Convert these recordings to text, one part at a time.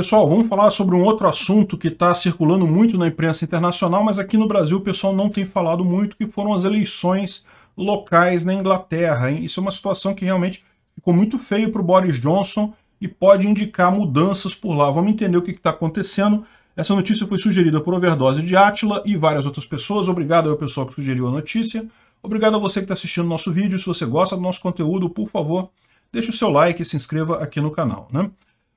Pessoal, vamos falar sobre um outro assunto que está circulando muito na imprensa internacional, mas aqui no Brasil o pessoal não tem falado muito, que foram as eleições locais na Inglaterra. Hein? Isso é uma situação que realmente ficou muito feio para o Boris Johnson e pode indicar mudanças por lá. Vamos entender o que está acontecendo. Essa notícia foi sugerida por Overdose de Átila e várias outras pessoas. Obrigado ao pessoal que sugeriu a notícia. Obrigado a você que está assistindo nosso vídeo. Se você gosta do nosso conteúdo, por favor, deixe o seu like e se inscreva aqui no canal. Né?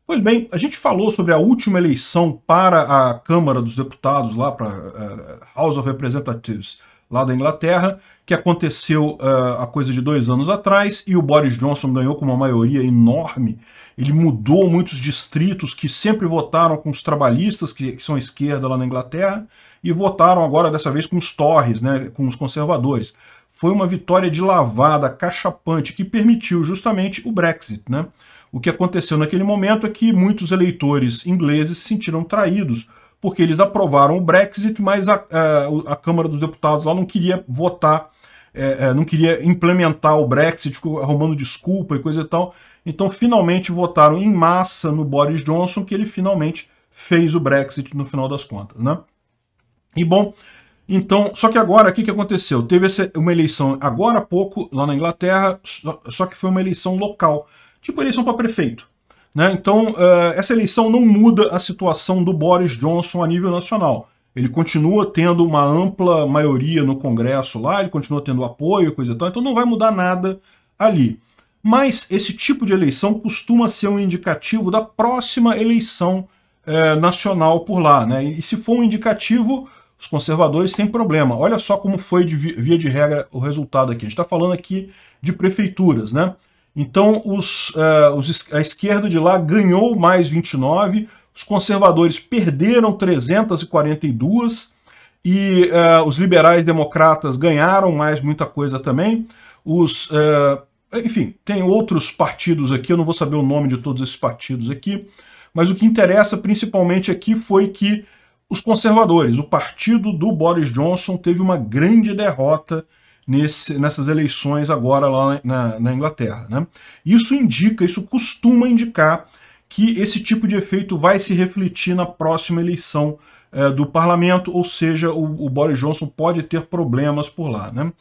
Pois bem, a gente falou sobre a última eleição para a Câmara dos Deputados, lá para uh, House of Representatives, lá da Inglaterra, que aconteceu uh, eh, a coisa de dois anos atrás e o Boris Johnson ganhou com uma maioria enorme. Ele mudou muitos distritos que sempre votaram com os trabalhistas, que, que são a esquerda lá na Inglaterra, e votaram agora, dessa vez, com os Torres né, com os conservadores. Foi uma vitória de lavada, cachapante, que permitiu justamente o Brexit, né? O que aconteceu naquele momento é que muitos eleitores ingleses se sentiram traídos, porque eles aprovaram o Brexit, mas a, a, é, a Câmara dos Deputados lá não queria votar, é, é, não queria implementar o Brexit, ficou arrumando desculpa e coisa e tal. Então, finalmente votaram em massa no Boris Johnson, que ele finalmente fez o Brexit no final das contas, né? E bom, então, só que agora, o que, que aconteceu? Teve essa, uma eleição agora há pouco lá na Inglaterra, só, só que foi uma eleição local tipo eleição para prefeito. Né? Então, uh, essa eleição não muda a situação do Boris Johnson a nível nacional. Ele continua tendo uma ampla maioria no Congresso lá, ele continua tendo apoio coisa e tal, então não vai mudar nada ali. Mas esse tipo de eleição costuma ser um indicativo da próxima eleição eh, nacional por lá. Né? E se for um indicativo, os conservadores têm problema. Olha só como foi, de via de regra, o resultado aqui. A gente está falando aqui de prefeituras, né? Então, os, uh, os, a esquerda de lá ganhou mais 29, os conservadores perderam 342 e uh, os liberais democratas ganharam mais muita coisa também. Os, uh, enfim, tem outros partidos aqui, eu não vou saber o nome de todos esses partidos aqui, mas o que interessa principalmente aqui foi que os conservadores, o partido do Boris Johnson, teve uma grande derrota nesse, nessas eleições agora lá na, na Inglaterra. Né? Isso indica, isso costuma indicar que esse tipo de efeito vai se refletir na próxima eleição eh, do parlamento, ou seja, o, o, Boris Johnson pode ter problemas por lá. Né?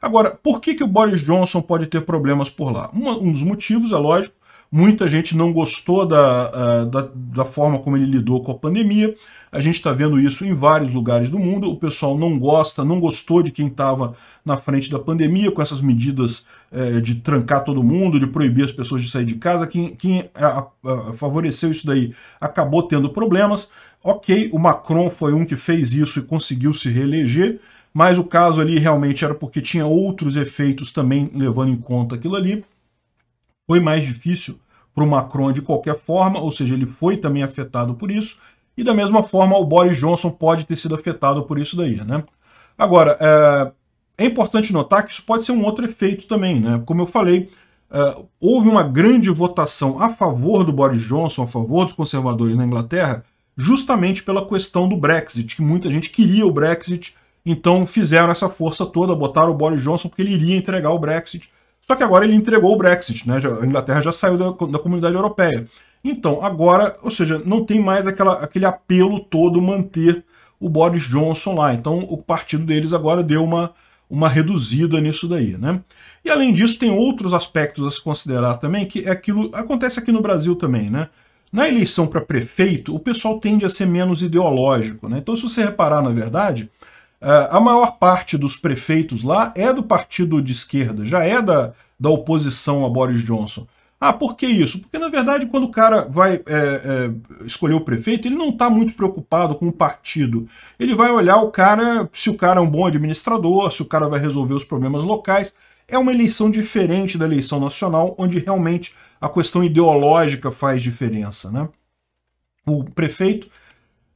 Agora, por que, que o Boris Johnson pode ter problemas por lá? um dos motivos, é lógico, Muita gente não gostou da, ah, da, da forma como ele lidou com a pandemia. A gente está vendo isso em vários lugares do mundo. O pessoal não gosta, não gostou de quem estava na frente da pandemia com essas medidas é, de trancar todo mundo, de proibir as pessoas de sair de casa. Quem, quem a, a, favoreceu isso daí acabou tendo problemas. Ok, o Macron foi um que fez isso e conseguiu se reeleger, mas o caso ali realmente era porque tinha outros efeitos também levando em conta aquilo ali. Foi mais difícil para o Macron de qualquer forma, ou seja, ele foi também afetado por isso, e da mesma forma o Boris Johnson pode ter sido afetado por isso daí, né? Agora, é, é importante notar que isso pode ser um outro efeito também, né? Como eu falei, é, houve uma grande votação a favor do Boris Johnson, a favor dos conservadores na Inglaterra, justamente pela questão do Brexit, que muita gente queria o Brexit, então fizeram essa força toda, botaram o Boris Johnson porque ele iria entregar o Brexit, só que agora ele entregou o Brexit, né? a Inglaterra já saiu da, da comunidade europeia. Então, agora, ou seja, não tem mais aquela, aquele apelo todo manter o Boris Johnson lá. Então, o partido deles agora deu uma, uma reduzida nisso daí, né? E além disso, tem outros aspectos a se considerar também, que é aquilo acontece aqui no Brasil também, né? Na eleição para prefeito, o pessoal tende a ser menos ideológico, né? Então, se você reparar, na verdade, é, a maior parte dos prefeitos lá é do partido de esquerda, já é da, da oposição a Boris Johnson. Ah, por que isso? Porque, na verdade, quando o cara vai é, é, escolher o prefeito, ele não está muito preocupado com o partido. Ele vai olhar o cara, se o cara é um bom administrador, se o cara vai resolver os problemas locais. É uma eleição diferente da eleição nacional, onde realmente a questão ideológica faz diferença. Né? O prefeito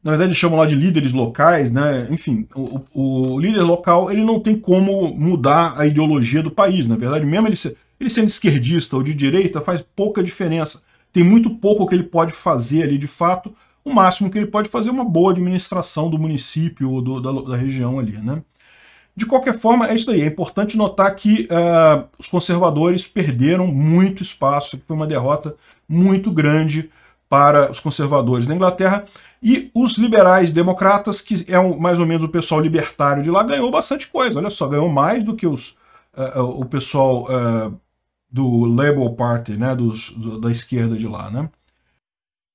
na verdade eles chamam lá de líderes locais, né? enfim, o, o, líder local ele não tem como mudar a ideologia do país, na verdade, mesmo ele, ser, ele sendo esquerdista ou de direita faz pouca diferença, tem muito pouco que ele pode fazer ali de fato, o máximo que ele pode fazer é uma boa administração do município ou do, da, da, região ali. Né? De qualquer forma, é isso aí. É importante notar que uh, os conservadores perderam muito espaço, foi uma derrota muito grande para os conservadores na Inglaterra, e os liberais democratas, que é um, mais ou menos o pessoal libertário de lá, ganhou bastante coisa. Olha só, ganhou mais do que os, uh, o pessoal uh, do Labour Party, né, dos, do, da esquerda de lá. Né?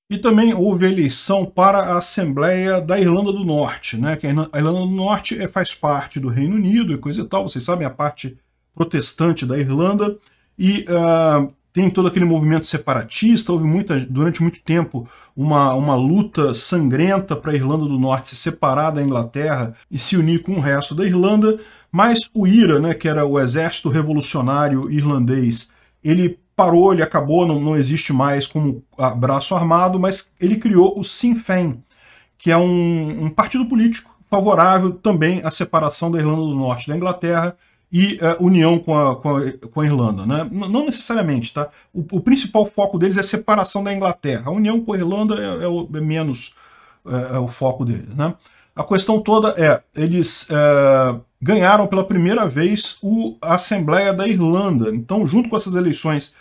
E também houve eleição para a Assembleia da Irlanda do Norte, né, que a Irlanda do Norte faz parte do Reino Unido e coisa e tal, vocês sabem, a parte protestante da Irlanda, e uh, tem todo aquele movimento separatista, houve muita, durante muito tempo uma, uma luta sangrenta para a Irlanda do Norte se separar da Inglaterra e se unir com o resto da Irlanda, mas o IRA, né, que era o Exército Revolucionário Irlandês, ele parou, ele acabou, não, não existe mais como braço armado, mas ele criou o Sinn Féin, que é um, um partido político favorável também à separação da Irlanda do Norte da Inglaterra, e uh, união com a, com a, com a Irlanda. Né? Não necessariamente, tá? O, o, principal foco deles é a separação da Inglaterra. A união com a Irlanda é, é, o, é menos é, é o foco deles, né? A questão toda é, eles é, ganharam pela primeira vez o, a Assembleia da Irlanda. Então, junto com essas eleições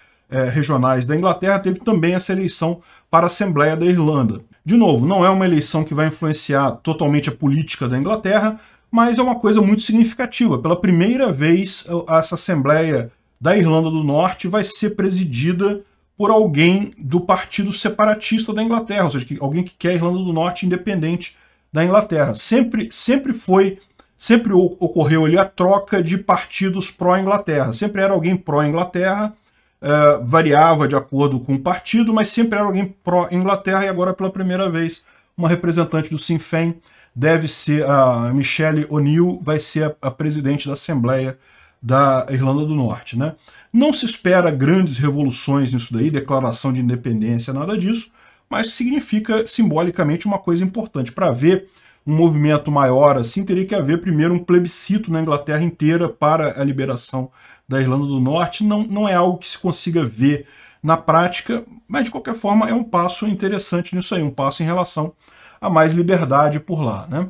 regionais da Inglaterra, teve também essa eleição para a Assembleia da Irlanda. De novo, não é uma eleição que vai influenciar totalmente a política da Inglaterra, mas é uma coisa muito significativa. Pela primeira vez, essa Assembleia da Irlanda do Norte vai ser presidida por alguém do Partido Separatista da Inglaterra, ou seja, alguém que quer a Irlanda do Norte independente da Inglaterra. Sempre, sempre foi, sempre ocorreu ali a troca de partidos pró-Inglaterra. Sempre era alguém pró-Inglaterra, uh, variava de acordo com o partido, mas sempre era alguém pró-Inglaterra e agora pela primeira vez uma representante do Sinn Féin deve ser a Michelle O'Neill, vai ser a, a presidente da Assembleia da Irlanda do Norte. Né? Não se espera grandes revoluções nisso daí, declaração de independência, nada disso, mas significa simbolicamente uma coisa importante. Para ver um movimento maior assim, teria que haver primeiro um plebiscito na Inglaterra inteira para a liberação da Irlanda do Norte. Não, não é algo que se consiga ver na prática, mas de qualquer forma é um passo interessante nisso aí, um passo em relação a mais liberdade por lá, né?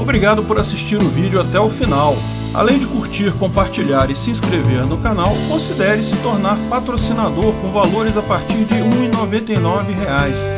Obrigado por assistir o vídeo até o final. Além de curtir, compartilhar e se inscrever no canal, considere se tornar patrocinador com valores a partir de R$ 1,99